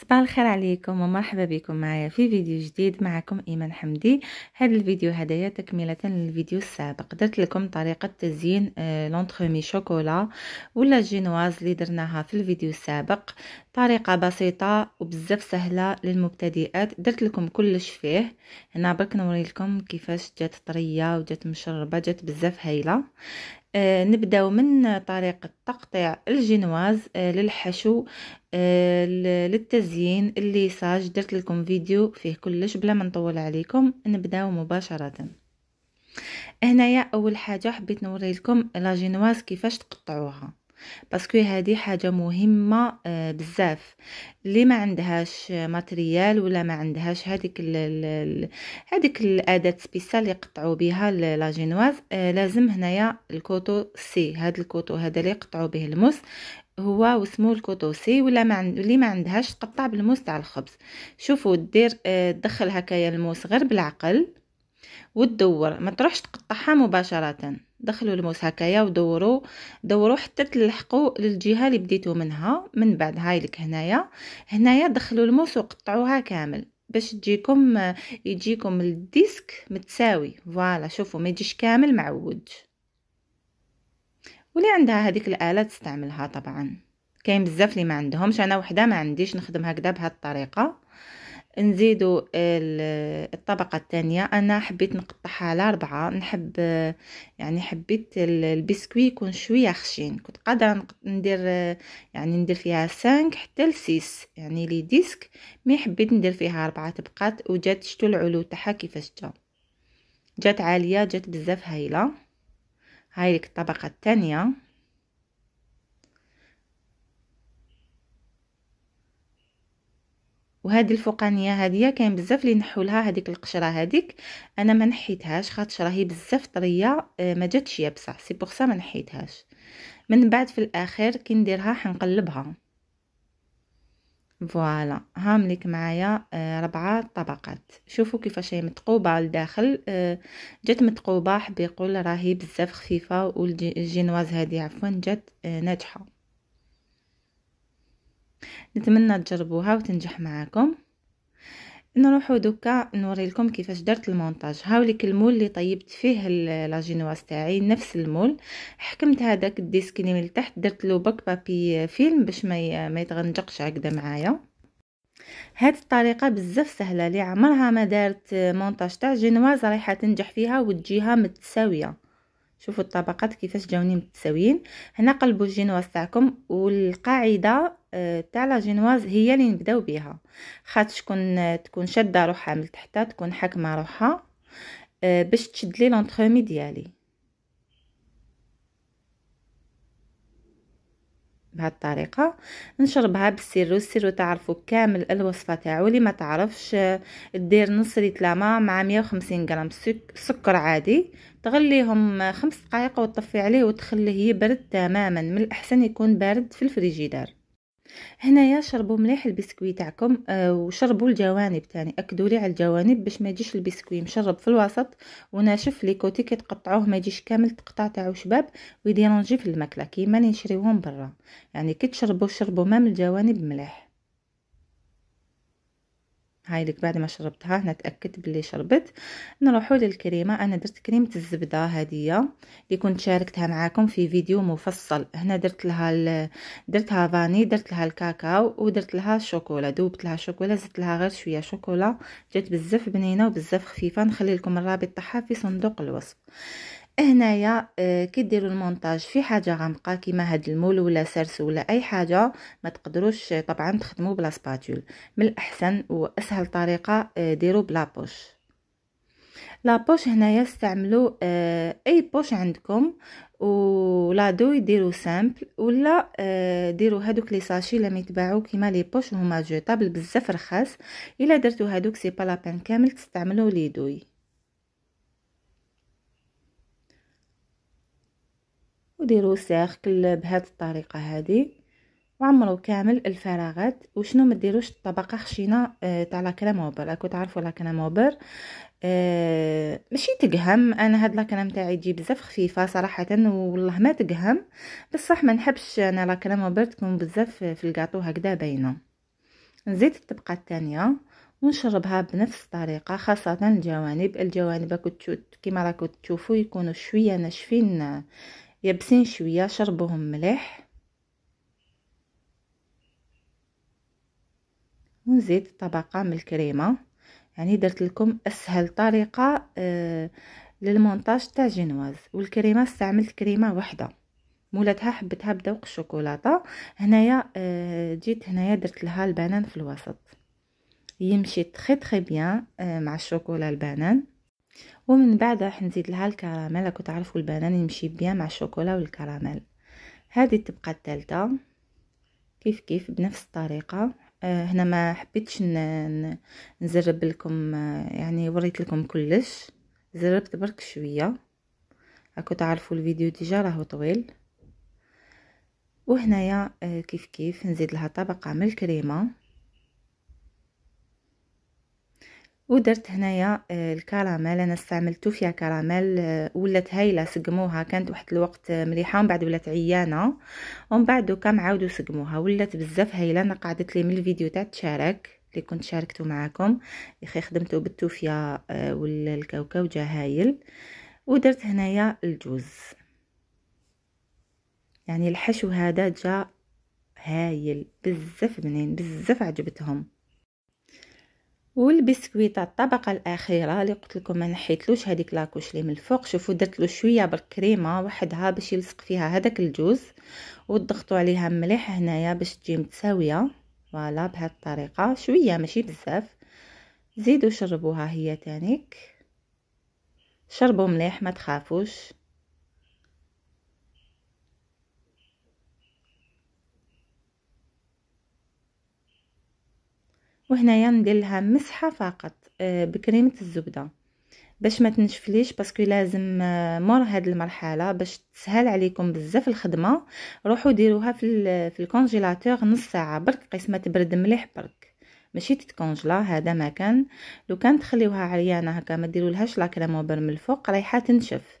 صباح الخير عليكم ومرحبا بكم معايا في فيديو جديد معكم ايمان حمدي هذا الفيديو هدايا تكمله للفيديو السابق درت لكم طريقه تزيين آه لونتخومي شوكولا ولا جينواز اللي درناها في الفيديو السابق طريقه بسيطه وبزاف سهله للمبتدئات درت لكم كلش فيه هنا برك نوري لكم كيفاش جات طريه وجات مشربه جات بزاف هايله آه، نبداو من طريقة تقطيع الجينواز آه، للحشو آه، للتزيين اللي ساج درت لكم فيديو فيه كلش بلا ما نطول عليكم نبداو مباشرة هنايا اول حاجة حبيت نوري لكم لا جينواز كيفاش تقطعوها باسكو هذه حاجه مهمه آه، بزاف اللي ما عندهاش ماتريال ولا ما عندهاش هذيك هذيك الاداه سبيسيال يقطعوا بها لا جينواز آه، لازم هنايا الكوتو سي هذا الكوتو هذا اللي يقطعوا به الموس هو الكوتو سي ولا ما عند... اللي ما عندهاش تقطع بالموس تاع الخبز شوفوا دير تدخل آه، هكايا الموس غير بالعقل وتدور ما تروحش تقطعها مباشره دخلوا الموس هكايا ودوروا دوروا حتى تلحقوا للجهه اللي بديتو منها من بعد هاي لك هنايا هنايا دخلوا الموس وقطعوها كامل باش تجيكم يجيكم الديسك متساوي فوالا شوفوا ما يجيش كامل معوج واللي عندها هذيك الاله تستعملها طبعا كاين بزاف اللي ما عندهمش انا وحده ما عنديش نخدم هكذا بهذه الطريقه نزيدوا الطبقة الثانية أنا حبيت نقطعها على أربعة نحب يعني حبيت البسكوي يكون شوية خشين كنت قادرة ندير يعني ندير فيها سانك حتى لسيس يعني لي ديسك مي حبيت ندير فيها أربعة طبقات وجات شتو العلو تاعها كيفاش جا جات عالية جات بزاف هايلة هاي الطبقة الثانية وهذه الفوقانيه هذه كاين بزاف اللي نحوا لها هذيك القشره هذيك انا ما نحيتهاش خاطر راهي بزاف طريه آه، ما جاتش يابسه سي بوغ سا ما نحيتهاش من بعد في الاخر كي نديرها حنقلبها فوالا مليك معايا آه، ربعة طبقات شوفوا كيفاش هي متقوبه لداخل آه، جات متقوبه حبيقول راهي بزاف خفيفه والجينواز هذه عفوا جات ناجحه نتمنى تجربوها وتنجح معاكم نروحو دوكا لكم كيفاش درت المونتاج ليك المول اللي طيبت فيه لاجينواز تاعي نفس المول حكمت هذاك الديسك اللي من التحت درت له باك بابي فيلم باش ما ما يتغنجقش عقدة معايا هاد الطريقه بزاف سهله لي عمرها ما دارت مونتاج تاع جينواز رايحه تنجح فيها وتجيها متساويه شوفوا الطبقات كيفاش جاوني متساويين هنا قلبوا الجينواز تاعكم والقاعده آه، تاع لا جينواز هي اللي نبداو بها خاطر شكون آه، تكون شاده روحها من تحتها تكون حاكمه روحها آه، باش تشد لي لونترومي ديالي بهذه الطريقه نشربها بالسيرو السيرو تعرفوا كامل الوصفه تاعو اللي ما تعرفش دير نص لتر ما مع 150 غرام سكر عادي تغليهم خمس دقائق وتطفي عليه وتخليه يبرد تماما من الاحسن يكون بارد في الفريجيدار هنايا شربوا مليح البسكوي تاعكم آه وشربوا الجوانب تاني اكدوا لي على الجوانب باش ما يجيش البسكوي مشرب في الوسط وناشف لي كوتي كي تقطعوه ما يجيش كامل تقطع تاعو شباب ويديرونجي في الماكله كيما اللي نشريوهم برا يعني كي تشربوا شربوا مام الجوانب مليح هاي لك بعد ما شربتها نتاكد باللي شربت نروحوا للكريمه انا درت كريمه الزبده هديه اللي كنت شاركتها معاكم في فيديو مفصل هنا درت لها ال... درتها فاني درت لها الكاكاو ودرت لها الشوكولا دوبت لها شوكولا زدت لها غير شويه شوكولا جات بزاف بنينه وبزاف خفيفه نخلي لكم الرابط تاعها في صندوق الوصف هنايا آه، كديروا المونتاج في حاجه غامقه كيما هاد المول ولا سرس ولا اي حاجه ما تقدروش طبعا تخدموا بلا سباتول من الاحسن واسهل طريقه آه، ديروا بلا بوش لا بوش هنايا استعملوا آه، اي بوش عندكم ولا دو يديروا سامبل ولا ديروا هادوك لي ساشي اللي يتباعوا كيما لي بوش هما جوطابل بزاف رخاص الا درتو هادوك سي با لابان كامل تستعملوا لي دوي وديروا سيركل بهاد الطريقه هذه وعمروا كامل الفراغات وشنو ما ديروش الطبقه خشينه آه، تاع لا كريم اوبر راكو تعرفوا لا كريم اوبر آه ماشي تقهم انا هاد لا كريم تاعي تجي بزاف خفيفه صراحه والله ما تقهم بصح ما نحبش انا لا كريم اوبر تكون بزاف في الكاطو هكذا باينه نزيد الطبقه الثانيه ونشربها بنفس الطريقه خاصه الجوانب الجوانب كما راكو تشوفوا يكونوا شويه ناشفين يابسين شويه شربوهم مليح ونزيد طبقه من الكريمه يعني درت لكم اسهل طريقه آه، للمونتاج تاع جينواز والكريمه استعملت كريمه وحده مولاتها حبتها بدوق الشوكولاته هنايا آه، جيت هنايا درت لها البنان في الوسط يمشي تخي تخي بيان آه، مع الشوكولا البنان ومن بعدها حنزيد لها الكراميل راكو تعرفوا البنان يمشي بيان مع الشوكولا والكراميل هذه الطبقه الثالثه كيف كيف بنفس الطريقه آه هنا ما حبيتش نزرب لكم آه، يعني وريت لكم كلش زربت برك شويه راكو تعرفوا الفيديو ديجا راهو طويل وهنايا آه، كيف كيف نزيد لها طبقه من الكريمه ودرت هنايا آه، الكراميل انا استعملت فيها كراميل آه، ولات هايله سقموها كانت واحد الوقت مليحه ومن بعد ولات عيانه ومن بعد دوكا معاودو سقموها ولات بزاف هايله انا قعدت لي من الفيديو تاع تشارك اللي كنت شاركته معاكم يخي خدمته بالتوفيا آه، والكاوكاو جا هايل ودرت هنايا الجوز يعني الحشو هذا جا هايل بزاف بنين بزاف عجبتهم والبسكويت الطبقه الاخيره اللي قلت لكم ما نحيتلوش هذيك لاكوش اللي من الفوق شوفوا درت له شويه بالكريمه وحدها باش يلصق فيها هذاك الجوز وضغطوا عليها مليح هنايا باش تجي متساويه فوالا بهذه الطريقه شويه ماشي بزاف زيدوا شربوها هي تانيك شربوا مليح ما تخافوش وهنايا ندير لها مسحه فقط آه، بكريمه الزبده باش ما تنشفليش باسكو لازم آه، مور هاد المرحله باش تسهل عليكم بزاف الخدمه روحوا ديروها في في الكونجيلاتور نص ساعه برك قيس ما تبرد مليح برك ماشي تتكونجلا هذا ما كان لو كان تخليوها عريانه هكا ما ديرولهاش لا كريمو من الفوق رايحه تنشف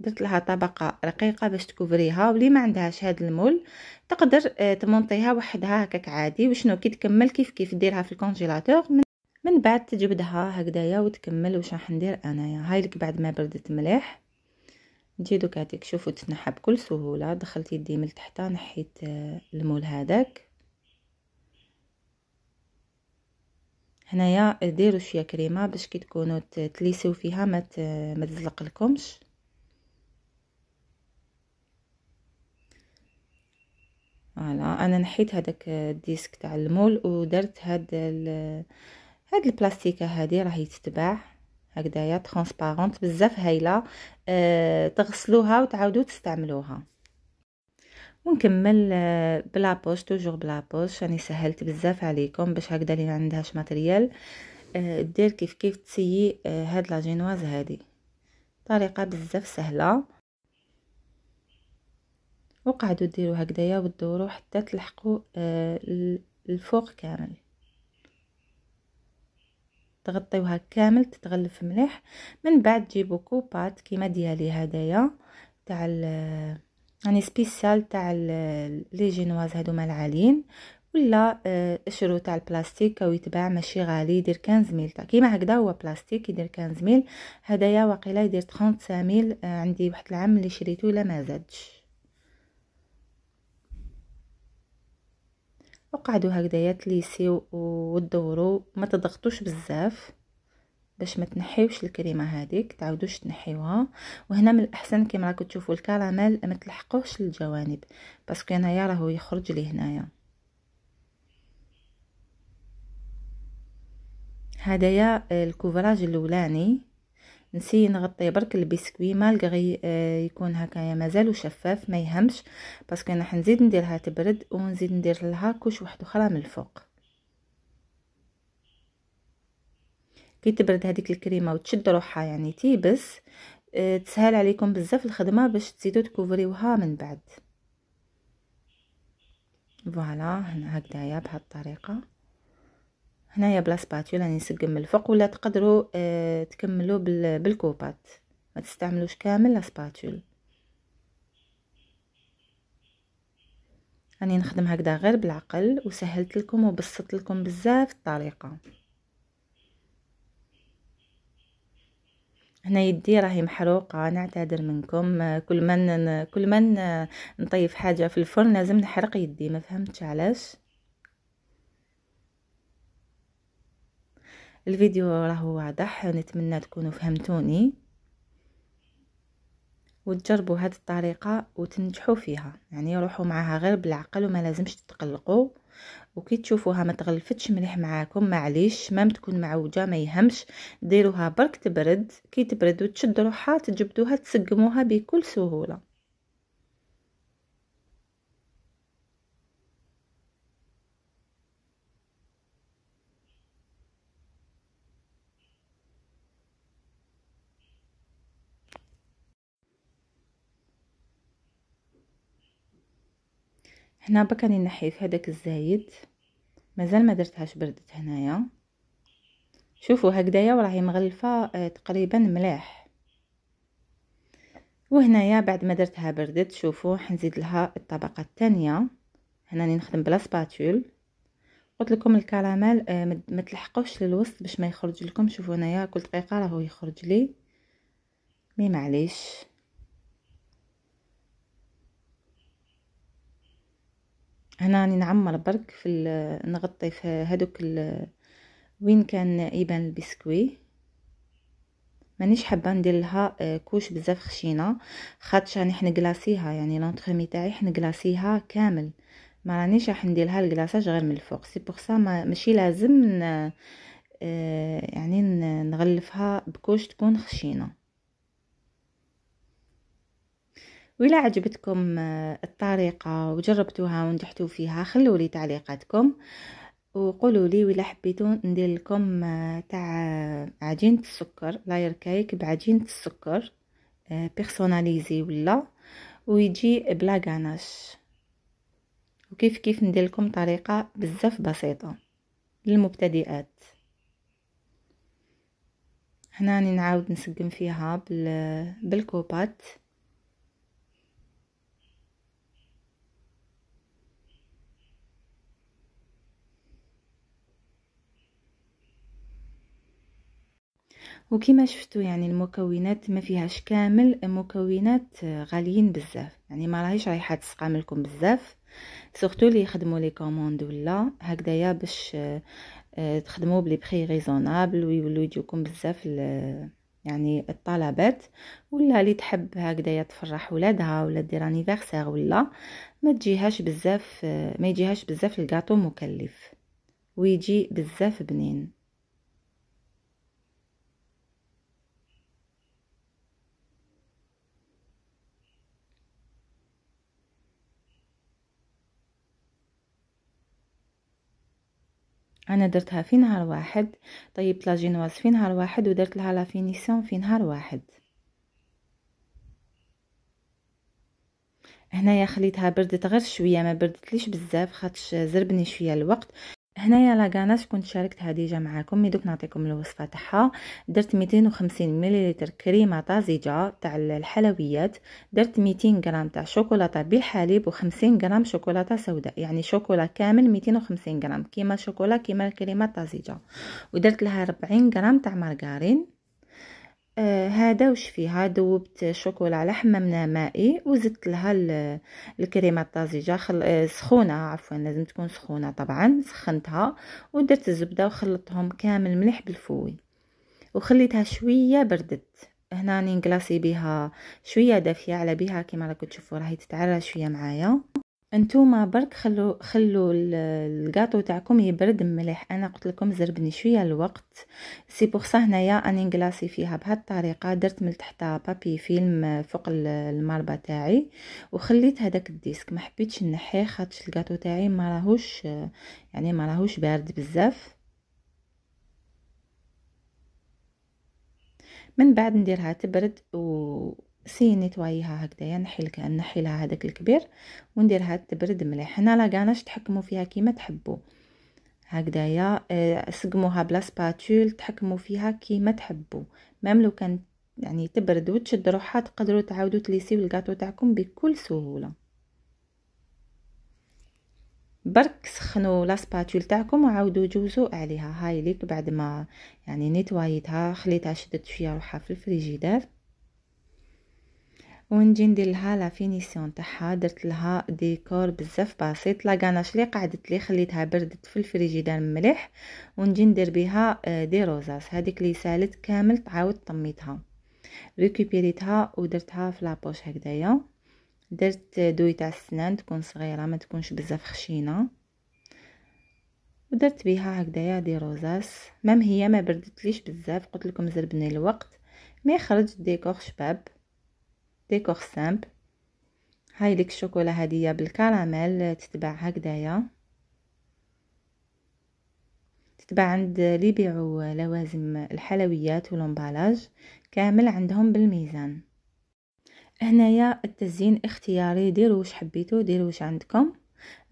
درت لها طبقه رقيقه باش تكوفريها واللي ما عندهاش هاد المول تقدر آه، تمونطيها وحدها هكاك عادي وشنو كي تكمل كيف كيف ديرها في الكونجيلاتور من, من بعد تجبدها هكدايا وتكمل واش راح ندير انايا هاي لك بعد ما بردت مليح نجي دوك هاديك شوفو تنحى بكل سهوله دخلت يدي من تحت نحيت آه، المول هذاك هنايا ديروا شويه كريمه باش كي تكونوا تليسيو فيها ما ما تزلق لكمش فوالا انا نحيت هذاك الديسك تاع المول ودرت هاد هاد البلاستيكه هادي راهي تتباع هكذايا ترونسبارونت بزاف هايله أه تغسلوها وتعاودوا تستعملوها ونكمل آه، بلا بوش توجور بلا بوش راني سهلت بزاف عليكم باش هكذا اللي ما عندهاش ماتريال أه دير كيف كيف تسيي أه هاد لاجينواز هادي طريقه بزاف سهله وقعدوا ديروا هكذايا وتدوروا حتى تلحقوا آه، الفوق كامل تغطيوها كامل تتغلف مليح من بعد تجيبوا كوبات كيما ديالي هدايا تاع يعني سبيسيال تاع لي جينواز هادوما العاليين ولا آه، اشرو تاع البلاستيك او يتباع ماشي غالي يدير 15 ميل كيما هكذا هو بلاستيك يدير 15 ميل هدايا واقيلا يدير 35 ميل آه، عندي واحد العام اللي شريته لا ما زادش وقعدوا هكذايا تليسيو وتدوروا ما تضغطوش بزاف باش ما تنحيوش الكريمه هذيك تعاودوش تنحيوها وهنا من الاحسن كما راكم تشوفوا الكراميل ما تلحقوش للجوانب باسكو هنايا راهو يخرج لي هنايا هدايا آه، الكوفراج الاولاني نسي نغطي برك البسكوي مالغري آه يكون هكايا مازالو شفاف ما يهمش باسكو انا حنزيد نديرها تبرد ونزيد ندير لها كوش واحد اخرى من الفوق كي تبرد هذيك الكريمه وتشد روحها يعني تيبس آه تسهل عليكم بزاف الخدمه باش تزيدو تكوفريوها من بعد فوالا هنا هكذايا بهالطريقه هنايا بلا سباتولا راني نسقم من الفوق ولا تقدروا آه تكملوا بالكوبات ما تستعملوش كامل لا سباتيول راني نخدم هكذا غير بالعقل وسهلت لكم وبسطت لكم بزاف الطريقه هنا يدي راهي محروقه نعتذر منكم كل ما كل ما آه، نطيب حاجه في الفرن لازم نحرق يدي ما فهمتش علاش الفيديو راهو واضح نتمنى تكونوا فهمتوني وتجربوا هذه الطريقة وتنجحوا فيها يعني روحوا معها غير بالعقل وما لازمش تتقلقوا وكي تشوفوها ما تغلفتش مليح معاكم معليش مام تكون معوجة ما يهمش ديروها برك تبرد كي تبرد وتشد روحها تجبدوها تسقموها بكل سهولة هنا بقى راني نحيت هذاك الزايد مازال ما درتهاش بردت هنايا شوفوا هكدايا وراهي مغلفه آه، تقريبا ملاح وهنايا بعد ما درتها بردت شوفوا حنزيد لها الطبقه الثانيه هنا راني نخدم بلا سباتول قلت لكم الكراميل آه، ما تلحقوش للوسط باش ما يخرج لكم شوفوا هنايا كل دقيقه راهو يخرج لي مي معليش هنا راني يعني نعمر برك في نغطي في هذوك وين كان يبان البسكوي مانيش حابه ندير لها آه، كوش بزاف خشينه خاطش راني حنقلاصيها يعني لونتريمي تاعي حنقلاصيها كامل ما رانيش راح ندير لها الكلاصاج غير من الفوق سي بوغ سا ماشي لازم آه، يعني نغلفها بكوش تكون خشينه وإلا عجبتكم آه، الطريقة وجربتوها ونجحتوا فيها خلوا لي تعليقاتكم وقولوا لي وإلا حبيتوا ندير لكم آه، تاع عجينة السكر لاير كيك بعجينة السكر آه، بيرسوناليزي ولا ويجي بلا غاناش وكيف كيف ندير لكم طريقة بزاف بسيطة للمبتدئات هنا نعاود نسقم فيها بالكوبات وكما شفتوا يعني المكونات ما فيهاش كامل مكونات غاليين بزاف يعني ما راهيش رايحه تسقام لكم بزاف سورتو اللي يخدموا لي كوموند ولا هكذايا باش آه، تخدموا بلي بخي ريزونابل ويولوا يجيكم بزاف يعني الطلبات ولا اللي تحب هكذايا تفرح ولادها ولا دير انيفيرسير ولا ما تجيهاش بزاف آه، ما يجيهاش بزاف الكاطو مكلف ويجي بزاف بنين انا درتها في نهار واحد طيبت لاجينواز في نهار واحد ودرت لها لافينيسيون في نهار واحد هنايا خليتها بردت غير شويه ما بردتليش بزاف خاطش زربني شويه الوقت هنايا لا غاناش كنت شاركتها ديجا معاكم دوك نعطيكم الوصفة تاعها درت 250 مليلتر كريمة طازجة تاع الحلويات درت 200 غرام تاع شوكولاتة بالحليب و50 غرام شوكولاتة سوداء يعني شوكولا كامل 250 غرام كيما شوكولا كيما الكريمة الطازجة ودرت لها 40 غرام تاع مارغارين آه هذا وش فيها ذوبت شوكولا على حمامنا مائي وزدت لها الكريمه الطازجه خل... آه، سخونه عفوا لازم تكون سخونه طبعا سخنتها ودرت الزبده وخلطتهم كامل مليح بالفوي وخليتها شويه بردت هنا نغلاصي بها شويه دافيه على بها كما راكم تشوفوا راهي تتعرى شويه معايا انتوما برك خلو خلو الكاطو تاعكم يبرد مليح انا قلت لكم زربني شويه الوقت سي بوغ سا هنايا اني نغلاسي فيها بهالطريقه درت من تحتها بابي فيلم فوق المربى تاعي وخليت هذاك الديسك ما حبيتش نحيه خاطش الكاطو تاعي ما راهوش يعني ما راهوش بارد بزاف من بعد نديرها تبرد و سي نيتواييها هكذايا نحي نحي لها هذاك الكبير ونديرها تبرد مليح هنا غاناش تحكموا فيها كيما تحبوا هكذايا آه، سقموها بلا سباتول تحكموا فيها كيما تحبوا مام لو كان يعني تبرد وتشد روحها تقدروا تعاودوا تليسيو الكاطو تاعكم بكل سهوله برك سخنوا لا سباتول تاعكم وعاودوا جوزوا عليها هاي ليك بعد ما يعني نيتوايتها خليتها شدت شويه روحها في الفريجيدير ونجندي لها لا فينيسيون تاعها درت لها ديكور بزاف بسيط لا غاناش لي قعدت لي خليتها بردت في الفريجيدار مليح ونجي ندير بها آه، دي روزاس هذيك اللي سالت كامل تعاود طميتها ريكوبيريتها ودرتها في لابوش هكذايا درت دوي تاع السنان تكون صغيره ما تكونش بزاف خشينه ودرت بها هكذايا دي روزاس مام هي ما بردتليش بزاف قلت لكم زربني الوقت مي خرج ديكور شباب ديكور سامبل هاي ديك الشوكولا هدية بالكراميل تتباع هكدايا تتباع عند اللي يبيعوا لوازم الحلويات والامبالاج كامل عندهم بالميزان هنايا التزيين اختياري ديروا واش حبيتو ديروا واش عندكم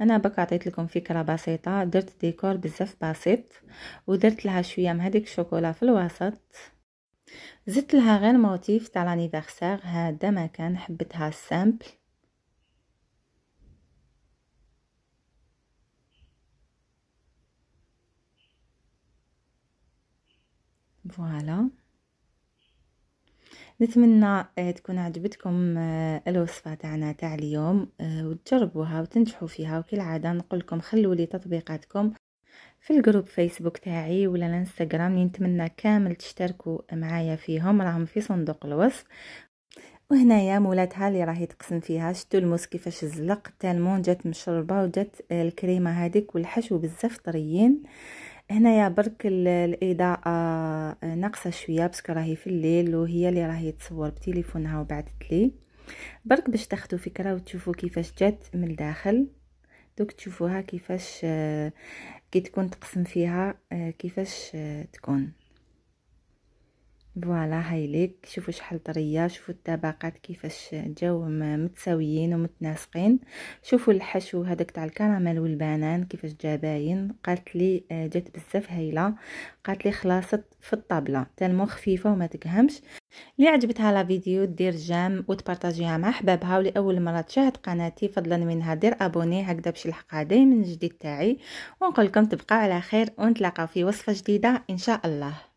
انا بك عطيت لكم فكره بسيطه درت ديكور بزاف بسيط ودرت لها شويه من هذيك الشوكولا في الوسط زدت لها غير موتيف تاع لانيفرسير هذا ما كان حبتها سامبل فوالا نتمنى آه، تكون عجبتكم آه، الوصفه تاعنا تاع اليوم آه، وتجربوها وتنجحوا فيها وكالعاده نقول لكم خلوا لي تطبيقاتكم في الجروب فيسبوك تاعي ولا الانستغرام نتمنى كامل تشتركوا معايا فيهم راهم في صندوق الوصف وهنايا مولاتها اللي راهي تقسم فيها شتو الموس كيفاش زلق تالمون جات مشربه وجات الكريمه هذيك والحشو بزاف طريين هنايا برك الاضاءه ناقصه شويه باسكو راهي في الليل وهي اللي راهي تصور بتليفونها وبعثت لي برك باش تاخذوا فكره وتشوفوا كيفاش جات من الداخل دوك تشوفوها كيفاش كي تكون تقسم فيها آه، كيفاش آه، تكون فوالا هاي ليك شوفوا شحال طريه شوفوا الطبقات كيفاش جاوا متساويين ومتناسقين شوفوا الحشو هذاك تاع الكراميل والبنان كيفاش جا باين قالت لي آه، جات بزاف هايله قالت لي خلاصت في الطابله تالمو خفيفه وما تكهمش اللي عجبتها لا فيديو دير جام وتبارطاجيها مع احبابها ولاول مره تشاهد قناتي فضلا منها دير ابوني هكذا باش يلحقها دائما الجديد تاعي ونقول لكم تبقاو على خير ونتلاقاو في وصفه جديده ان شاء الله